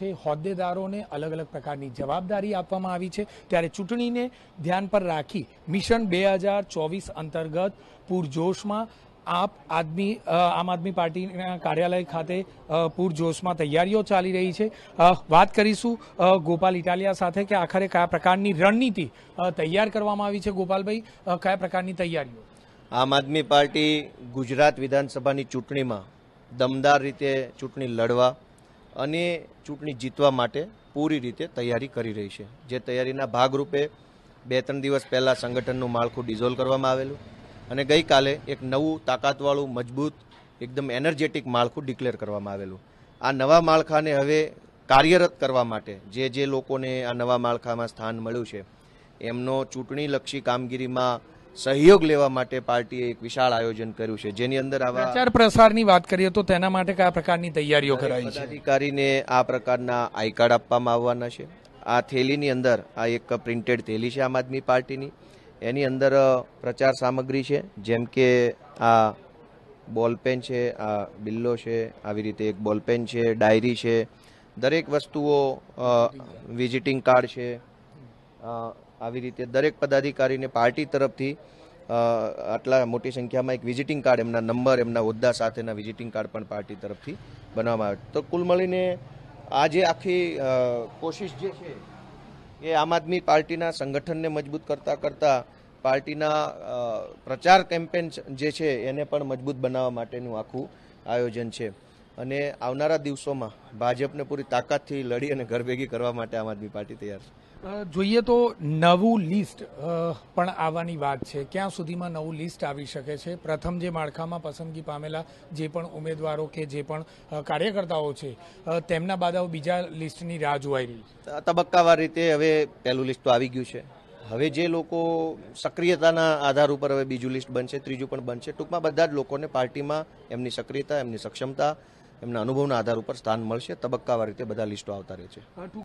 છે હોદ્દેદારોને અલગ અલગ પ્રકારની જવાબદારી આપવામાં આવી છે ત્યારે ચૂંટણીને ધ્યાન પર રાખી મિશન બે હજાર ચોવીસ અંતર્ગત પૂરજોશમાં આપ આદમી આમ આદમી પાર્ટીના કાર્યાલય ખાતે પૂરજોશમાં તૈયારીઓ ચાલી રહી છે વાત કરીશું ગોપાલ ઇટાલિયા સાથે કે આખરે કયા પ્રકારની રણનીતિ તૈયાર કરવામાં આવી છે ગોપાલભાઈ કયા પ્રકારની તૈયારીઓ આમ આદમી પાર્ટી ગુજરાત વિધાનસભાની ચૂંટણીમાં દમદાર રીતે ચૂંટણી લડવા અને ચૂંટણી જીતવા માટે પૂરી રીતે તૈયારી કરી રહી છે જે તૈયારીના ભાગરૂપે બે ત્રણ દિવસ પહેલાં સંગઠનનું માળખું ડિઝોલ્વ કરવામાં આવેલું અને ગઈકાલે એક નવું તાકાતવાળું મજબૂત એકદમ એનર્જેટિક માળખું ડિક્લેર કરવામાં આવેલું આ નવા માળખાને હવે કાર્યરત કરવા માટે જે જે લોકોને આ નવા માળખામાં સ્થાન મળ્યું છે એમનો ચૂંટણીલક્ષી કામગીરીમાં સહયોગ લેવા માટે પાર્ટીએ એક વિશાળ આયોજન કર્યું છે જેની અંદર આવા પ્રચાર પ્રસારની વાત કરીએ તો તેના માટે કયા પ્રકારની તૈયારીઓ કરાઈ છે અધિકારીને આ પ્રકારના આઈ કાર્ડ આપવામાં આવવાના છે આ થેલીની અંદર આ એક પ્રિન્ટેડ થેલી છે આમ આદમી પાર્ટીની એની અંદર પ્રચાર સામગ્રી છે જેમ કે આ બોલપેન છે આ બિલ્લો છે આવી રીતે એક બોલપેન છે ડાયરી છે દરેક વસ્તુઓ વિઝિટિંગ કાર્ડ છે આવી રીતે દરેક પદાધિકારીને પાર્ટી તરફથી આટલા મોટી સંખ્યામાં એક વિઝિટિંગ કાર્ડ એમના નંબર એમના હોદ્દા સાથેના વિઝિટિંગ કાર્ડ પણ પાર્ટી તરફથી બનાવવામાં આવે તો કુલ મળીને આ જે આખી કોશિશ જે છે એ આમ આદમી પાર્ટીના સંગઠનને મજબૂત કરતાં કરતાં પાર્ટીના પ્રચાર કેમ્પેન જે છે એને પણ મજબૂત બનાવવા માટેનું આખું આયોજન છે અને આવનારા દિવસોમાં ભાજપને પૂરી તાકાતથી લડી અને ઘરભેગી કરવા માટે આમ આદમી પાર્ટી તૈયાર છે જોઈએ તો નવું લિસ્ટ પણ આવવાની વાત છે ક્યાં સુધીમાં નવું લિસ્ટ આવી શકે છે પ્રથમ જે માળખામાં પસંદગી પામેલા જે પણ ઉમેદવારો કે જે પણ કાર્યકર્તાઓ છે તેમના બાદ બીજા લિસ્ટની રાહ જોવાઈ રહી તબક્કાવાર રીતે હવે પહેલું લિસ્ટ તો આવી ગયું છે હવે જે લોકો સક્રિયતાના આધાર ઉપર હવે બીજું લિસ્ટ બનશે ત્રીજું પણ બનશે ટૂંકમાં બધા જ લોકોને પાર્ટીમાં એમની સક્રિયતા એમની સક્ષમતા એમના અનુભવના આધાર ઉપર સ્થાન મળશે તબક્કાવાર રીતે બધા લિસ્ટો આવતા રહે છે